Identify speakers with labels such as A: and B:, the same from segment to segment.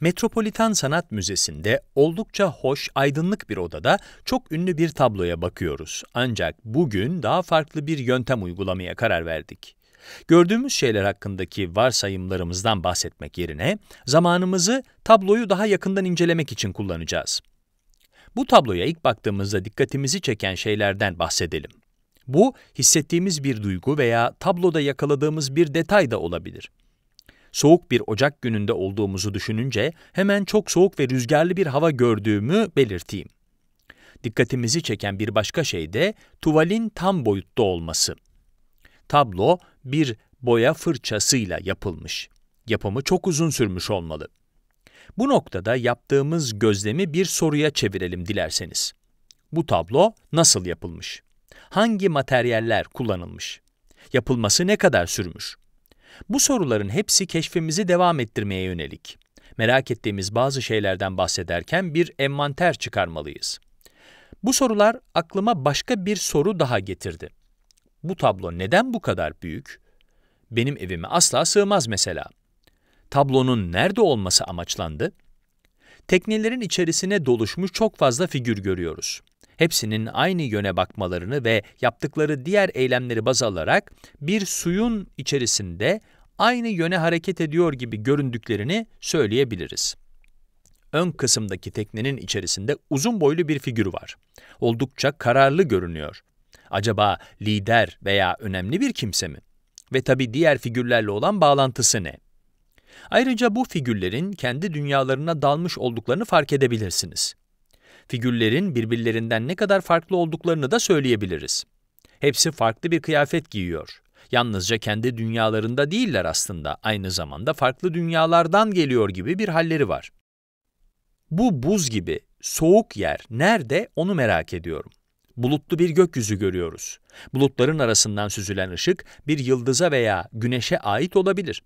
A: Metropolitan Sanat Müzesi'nde oldukça hoş, aydınlık bir odada çok ünlü bir tabloya bakıyoruz. Ancak bugün daha farklı bir yöntem uygulamaya karar verdik. Gördüğümüz şeyler hakkındaki varsayımlarımızdan bahsetmek yerine zamanımızı tabloyu daha yakından incelemek için kullanacağız. Bu tabloya ilk baktığımızda dikkatimizi çeken şeylerden bahsedelim. Bu, hissettiğimiz bir duygu veya tabloda yakaladığımız bir detay da olabilir soğuk bir Ocak gününde olduğumuzu düşününce hemen çok soğuk ve rüzgarlı bir hava gördüğümü belirteyim. Dikkatimizi çeken bir başka şey de tuvalin tam boyutta olması. Tablo bir boya fırçasıyla yapılmış. Yapımı çok uzun sürmüş olmalı. Bu noktada yaptığımız gözlemi bir soruya çevirelim dilerseniz. Bu tablo nasıl yapılmış? Hangi materyaller kullanılmış? Yapılması ne kadar sürmüş? Bu soruların hepsi keşfimizi devam ettirmeye yönelik. Merak ettiğimiz bazı şeylerden bahsederken bir envanter çıkarmalıyız. Bu sorular aklıma başka bir soru daha getirdi. Bu tablo neden bu kadar büyük? Benim evime asla sığmaz mesela. Tablonun nerede olması amaçlandı? Teknelerin içerisine doluşmuş çok fazla figür görüyoruz hepsinin aynı yöne bakmalarını ve yaptıkları diğer eylemleri baz alarak bir suyun içerisinde aynı yöne hareket ediyor gibi göründüklerini söyleyebiliriz. Ön kısımdaki teknenin içerisinde uzun boylu bir figür var. Oldukça kararlı görünüyor. Acaba lider veya önemli bir kimse mi? Ve tabi diğer figürlerle olan bağlantısı ne? Ayrıca bu figürlerin kendi dünyalarına dalmış olduklarını fark edebilirsiniz figürlerin birbirlerinden ne kadar farklı olduklarını da söyleyebiliriz. Hepsi farklı bir kıyafet giyiyor. Yalnızca kendi dünyalarında değiller aslında, aynı zamanda farklı dünyalardan geliyor gibi bir halleri var. Bu buz gibi soğuk yer nerede onu merak ediyorum. Bulutlu bir gökyüzü görüyoruz. Bulutların arasından süzülen ışık bir yıldıza veya güneşe ait olabilir.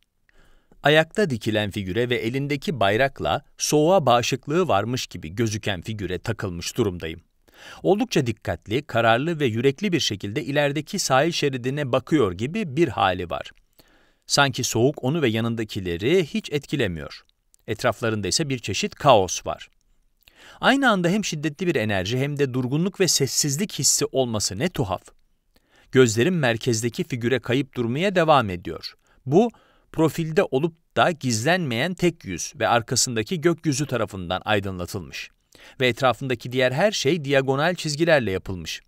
A: Ayakta dikilen figüre ve elindeki bayrakla soğuğa bağışıklığı varmış gibi gözüken figüre takılmış durumdayım. Oldukça dikkatli, kararlı ve yürekli bir şekilde ilerideki sahil şeridine bakıyor gibi bir hali var. Sanki soğuk onu ve yanındakileri hiç etkilemiyor. Etraflarında ise bir çeşit kaos var. Aynı anda hem şiddetli bir enerji hem de durgunluk ve sessizlik hissi olması ne tuhaf. Gözlerim merkezdeki figüre kayıp durmaya devam ediyor. Bu, profilde olup da gizlenmeyen tek yüz ve arkasındaki gökyüzü tarafından aydınlatılmış ve etrafındaki diğer her şey diagonal çizgilerle yapılmış.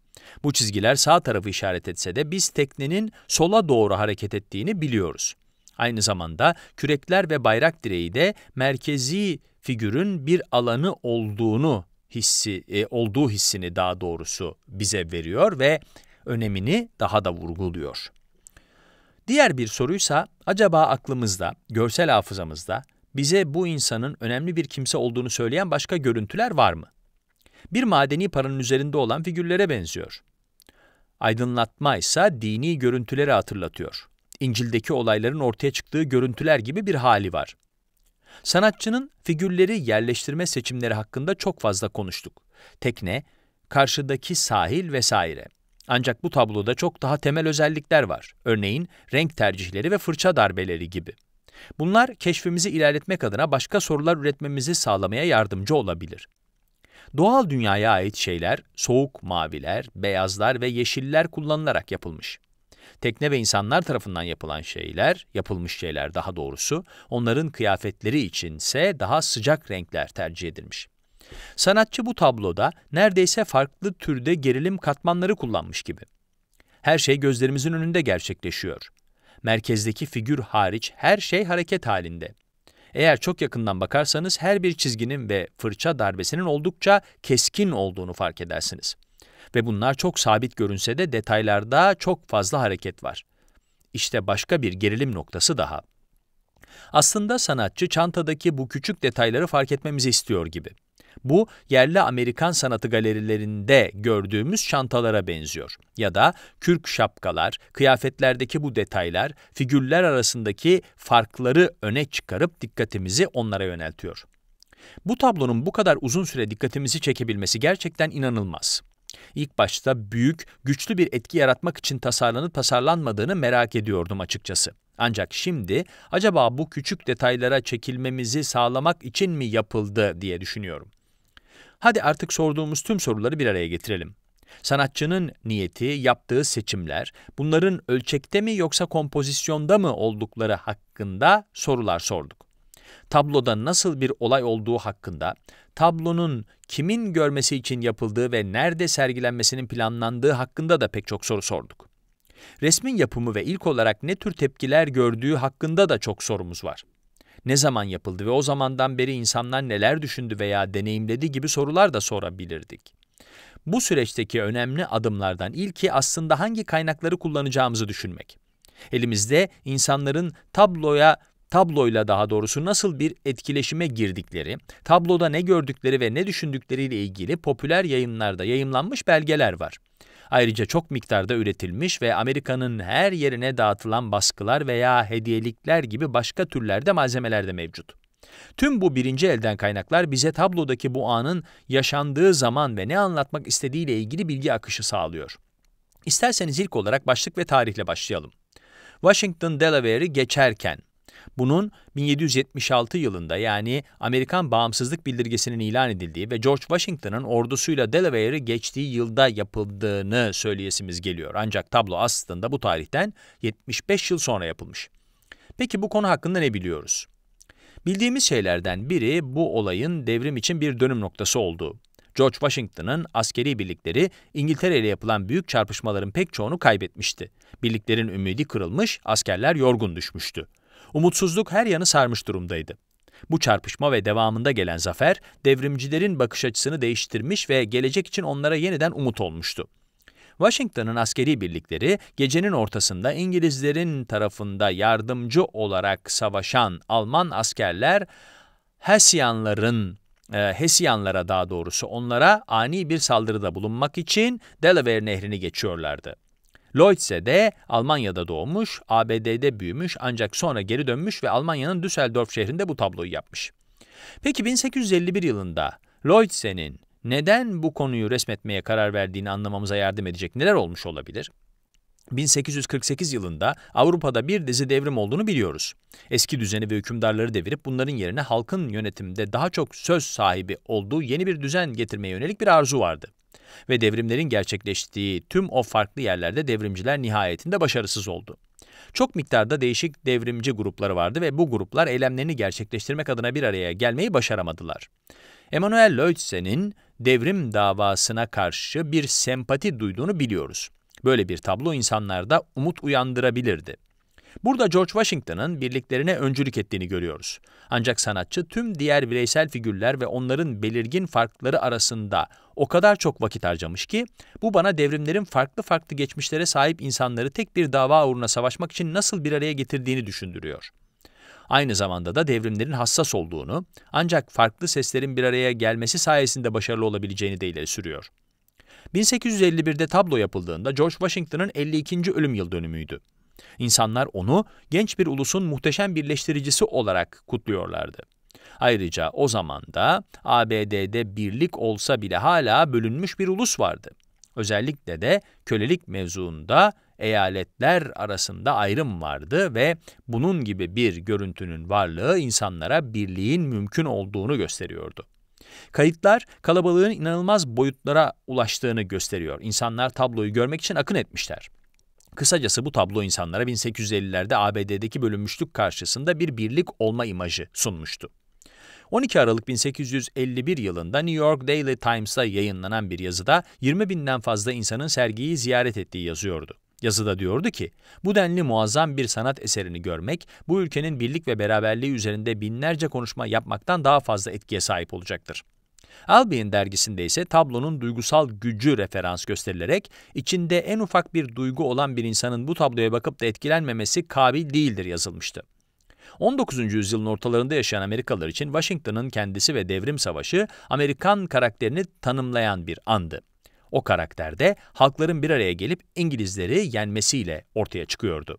A: Bu çizgiler sağ tarafı işaret etse de biz teknenin sola doğru hareket ettiğini biliyoruz. Aynı zamanda kürekler ve bayrak direği de merkezi figürün bir alanı olduğunu hissi e, olduğu hissini daha doğrusu bize veriyor ve önemini daha da vurguluyor. Diğer bir soruysa acaba aklımızda, görsel hafızamızda bize bu insanın önemli bir kimse olduğunu söyleyen başka görüntüler var mı? Bir madeni paranın üzerinde olan figürlere benziyor. Aydınlatma ise dini görüntüleri hatırlatıyor. İncil'deki olayların ortaya çıktığı görüntüler gibi bir hali var. Sanatçının figürleri yerleştirme seçimleri hakkında çok fazla konuştuk. Tekne, karşıdaki sahil vesaire. Ancak bu tabloda çok daha temel özellikler var. Örneğin renk tercihleri ve fırça darbeleri gibi. Bunlar keşfimizi ilerletmek adına başka sorular üretmemizi sağlamaya yardımcı olabilir. Doğal dünyaya ait şeyler soğuk maviler, beyazlar ve yeşiller kullanılarak yapılmış. Tekne ve insanlar tarafından yapılan şeyler, yapılmış şeyler daha doğrusu, onların kıyafetleri içinse daha sıcak renkler tercih edilmiş. Sanatçı bu tabloda neredeyse farklı türde gerilim katmanları kullanmış gibi. Her şey gözlerimizin önünde gerçekleşiyor. Merkezdeki figür hariç her şey hareket halinde. Eğer çok yakından bakarsanız her bir çizginin ve fırça darbesinin oldukça keskin olduğunu fark edersiniz. Ve bunlar çok sabit görünse de detaylarda çok fazla hareket var. İşte başka bir gerilim noktası daha. Aslında sanatçı çantadaki bu küçük detayları fark etmemizi istiyor gibi. Bu yerli Amerikan sanatı galerilerinde gördüğümüz çantalara benziyor. Ya da kürk şapkalar, kıyafetlerdeki bu detaylar figürler arasındaki farkları öne çıkarıp dikkatimizi onlara yöneltiyor. Bu tablonun bu kadar uzun süre dikkatimizi çekebilmesi gerçekten inanılmaz. İlk başta büyük, güçlü bir etki yaratmak için tasarlanıp tasarlanmadığını merak ediyordum açıkçası. Ancak şimdi acaba bu küçük detaylara çekilmemizi sağlamak için mi yapıldı diye düşünüyorum. Hadi artık sorduğumuz tüm soruları bir araya getirelim. Sanatçının niyeti, yaptığı seçimler, bunların ölçekte mi yoksa kompozisyonda mı oldukları hakkında sorular sorduk. Tabloda nasıl bir olay olduğu hakkında, tablonun kimin görmesi için yapıldığı ve nerede sergilenmesinin planlandığı hakkında da pek çok soru sorduk. Resmin yapımı ve ilk olarak ne tür tepkiler gördüğü hakkında da çok sorumuz var ne zaman yapıldı ve o zamandan beri insanlar neler düşündü veya deneyimledi gibi sorular da sorabilirdik. Bu süreçteki önemli adımlardan ilki aslında hangi kaynakları kullanacağımızı düşünmek. Elimizde insanların tabloya tabloyla daha doğrusu nasıl bir etkileşime girdikleri, tabloda ne gördükleri ve ne düşündükleriyle ilgili popüler yayınlarda yayımlanmış belgeler var. Ayrıca çok miktarda üretilmiş ve Amerika'nın her yerine dağıtılan baskılar veya hediyelikler gibi başka türlerde malzemeler de mevcut. Tüm bu birinci elden kaynaklar bize tablodaki bu anın yaşandığı zaman ve ne anlatmak istediğiyle ilgili bilgi akışı sağlıyor. İsterseniz ilk olarak başlık ve tarihle başlayalım. Washington, Delaware'i geçerken bunun 1776 yılında yani Amerikan bağımsızlık bildirgesinin ilan edildiği ve George Washington'ın ordusuyla Delaware'i geçtiği yılda yapıldığını söyleyesimiz geliyor. Ancak tablo aslında bu tarihten 75 yıl sonra yapılmış. Peki bu konu hakkında ne biliyoruz? Bildiğimiz şeylerden biri bu olayın devrim için bir dönüm noktası olduğu. George Washington'ın askeri birlikleri İngiltere ile yapılan büyük çarpışmaların pek çoğunu kaybetmişti. Birliklerin ümidi kırılmış, askerler yorgun düşmüştü. Umutsuzluk her yanı sarmış durumdaydı. Bu çarpışma ve devamında gelen zafer, devrimcilerin bakış açısını değiştirmiş ve gelecek için onlara yeniden umut olmuştu. Washington'ın askeri birlikleri gecenin ortasında İngilizlerin tarafında yardımcı olarak savaşan Alman askerler Hessianların, e, Hesyanlara daha doğrusu onlara ani bir saldırıda bulunmak için Delaware Nehri'ni geçiyorlardı. Lloydse de Almanya'da doğmuş, ABD'de büyümüş ancak sonra geri dönmüş ve Almanya'nın Düsseldorf şehrinde bu tabloyu yapmış. Peki 1851 yılında Lloydse'nin neden bu konuyu resmetmeye karar verdiğini anlamamıza yardım edecek neler olmuş olabilir? 1848 yılında Avrupa'da bir dizi devrim olduğunu biliyoruz. Eski düzeni ve hükümdarları devirip bunların yerine halkın yönetimde daha çok söz sahibi olduğu yeni bir düzen getirmeye yönelik bir arzu vardı. Ve devrimlerin gerçekleştiği tüm o farklı yerlerde devrimciler nihayetinde başarısız oldu. Çok miktarda değişik devrimci grupları vardı ve bu gruplar eylemlerini gerçekleştirmek adına bir araya gelmeyi başaramadılar. Emmanuel Leutze'nin devrim davasına karşı bir sempati duyduğunu biliyoruz. Böyle bir tablo insanlarda umut uyandırabilirdi. Burada George Washington'ın birliklerine öncülük ettiğini görüyoruz. Ancak sanatçı tüm diğer bireysel figürler ve onların belirgin farkları arasında o kadar çok vakit harcamış ki, bu bana devrimlerin farklı farklı geçmişlere sahip insanları tek bir dava uğruna savaşmak için nasıl bir araya getirdiğini düşündürüyor. Aynı zamanda da devrimlerin hassas olduğunu, ancak farklı seslerin bir araya gelmesi sayesinde başarılı olabileceğini de ileri sürüyor. 1851'de tablo yapıldığında George Washington'ın 52. ölüm yıl dönümüydü. İnsanlar onu genç bir ulusun muhteşem birleştiricisi olarak kutluyorlardı. Ayrıca o zaman da ABD'de birlik olsa bile hala bölünmüş bir ulus vardı. Özellikle de kölelik mevzuunda eyaletler arasında ayrım vardı ve bunun gibi bir görüntünün varlığı insanlara birliğin mümkün olduğunu gösteriyordu. Kayıtlar kalabalığın inanılmaz boyutlara ulaştığını gösteriyor. İnsanlar tabloyu görmek için akın etmişler. Kısacası bu tablo insanlara 1850'lerde ABD'deki bölünmüşlük karşısında bir birlik olma imajı sunmuştu. 12 Aralık 1851 yılında New York Daily Times'ta yayınlanan bir yazıda 20 binden fazla insanın sergiyi ziyaret ettiği yazıyordu. Yazıda diyordu ki, bu denli muazzam bir sanat eserini görmek, bu ülkenin birlik ve beraberliği üzerinde binlerce konuşma yapmaktan daha fazla etkiye sahip olacaktır. Albion dergisinde ise tablonun duygusal gücü referans gösterilerek içinde en ufak bir duygu olan bir insanın bu tabloya bakıp da etkilenmemesi kabil değildir yazılmıştı. 19. yüzyılın ortalarında yaşayan Amerikalılar için Washington'ın kendisi ve devrim savaşı Amerikan karakterini tanımlayan bir andı. O karakterde halkların bir araya gelip İngilizleri yenmesiyle ortaya çıkıyordu.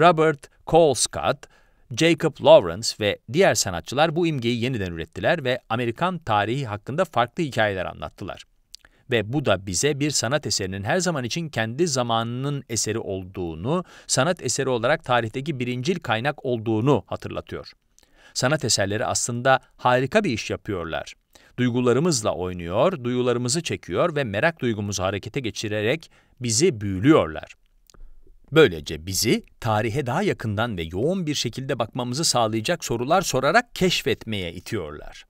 A: Robert Colescott, Jacob Lawrence ve diğer sanatçılar bu imgeyi yeniden ürettiler ve Amerikan tarihi hakkında farklı hikayeler anlattılar. Ve bu da bize bir sanat eserinin her zaman için kendi zamanının eseri olduğunu, sanat eseri olarak tarihteki birincil kaynak olduğunu hatırlatıyor. Sanat eserleri aslında harika bir iş yapıyorlar. Duygularımızla oynuyor, duyularımızı çekiyor ve merak duygumuzu harekete geçirerek bizi büyülüyorlar. Böylece bizi tarihe daha yakından ve yoğun bir şekilde bakmamızı sağlayacak sorular sorarak keşfetmeye itiyorlar.